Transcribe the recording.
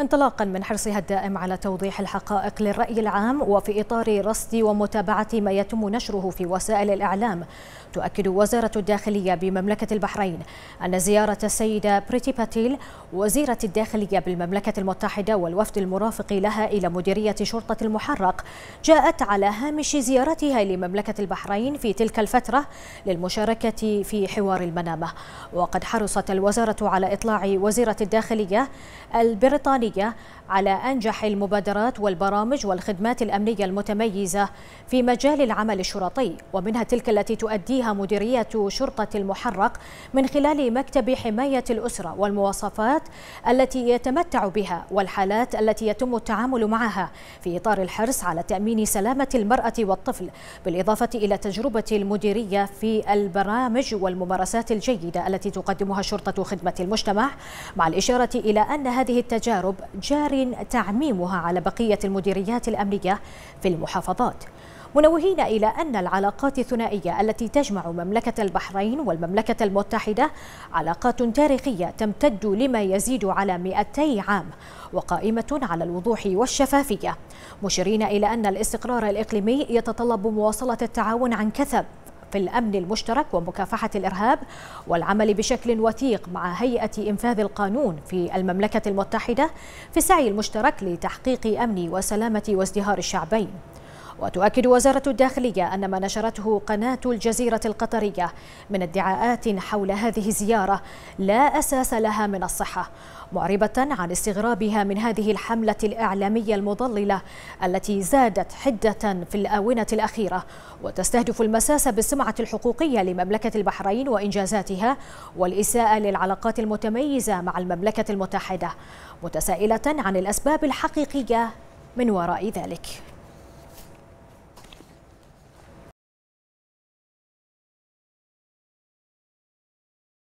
انطلاقا من حرصها الدائم على توضيح الحقائق للرأي العام وفي إطار رصد ومتابعة ما يتم نشره في وسائل الإعلام تؤكد وزارة الداخلية بمملكة البحرين أن زيارة السيدة بريتي باتيل وزيرة الداخلية بالمملكة المتحدة والوفد المرافق لها إلى مديرية شرطة المحرق جاءت على هامش زيارتها لمملكة البحرين في تلك الفترة للمشاركة في حوار المنامة وقد حرصت الوزارة على إطلاع وزيرة الداخلية البريطانية العالية على أنجح المبادرات والبرامج والخدمات الأمنية المتميزة في مجال العمل الشرطي ومنها تلك التي تؤديها مديرية شرطة المحرق من خلال مكتب حماية الأسرة والمواصفات التي يتمتع بها والحالات التي يتم التعامل معها في إطار الحرص على تأمين سلامة المرأة والطفل بالإضافة إلى تجربة المديرية في البرامج والممارسات الجيدة التي تقدمها شرطة خدمة المجتمع مع الإشارة إلى أن هذه التجارب تجنب جار تعميمها على بقية المديريات الأمنية في المحافظات منوهين إلى أن العلاقات الثنائية التي تجمع مملكة البحرين والمملكة المتحدة علاقات تاريخية تمتد لما يزيد على 200 عام وقائمة على الوضوح والشفافية مشيرين إلى أن الاستقرار الإقليمي يتطلب مواصلة التعاون عن كثب في الأمن المشترك ومكافحة الإرهاب والعمل بشكل وثيق مع هيئة إنفاذ القانون في المملكة المتحدة في السعي المشترك لتحقيق أمن وسلامة وازدهار الشعبين وتؤكد وزارة الداخلية أن ما نشرته قناة الجزيرة القطرية من ادعاءات حول هذه الزيارة لا أساس لها من الصحة معربة عن استغرابها من هذه الحملة الإعلامية المضللة التي زادت حدة في الآونة الأخيرة وتستهدف المساس بالسمعة الحقوقية لمملكة البحرين وإنجازاتها والإساءة للعلاقات المتميزة مع المملكة المتحدة متسائلة عن الأسباب الحقيقية من وراء ذلك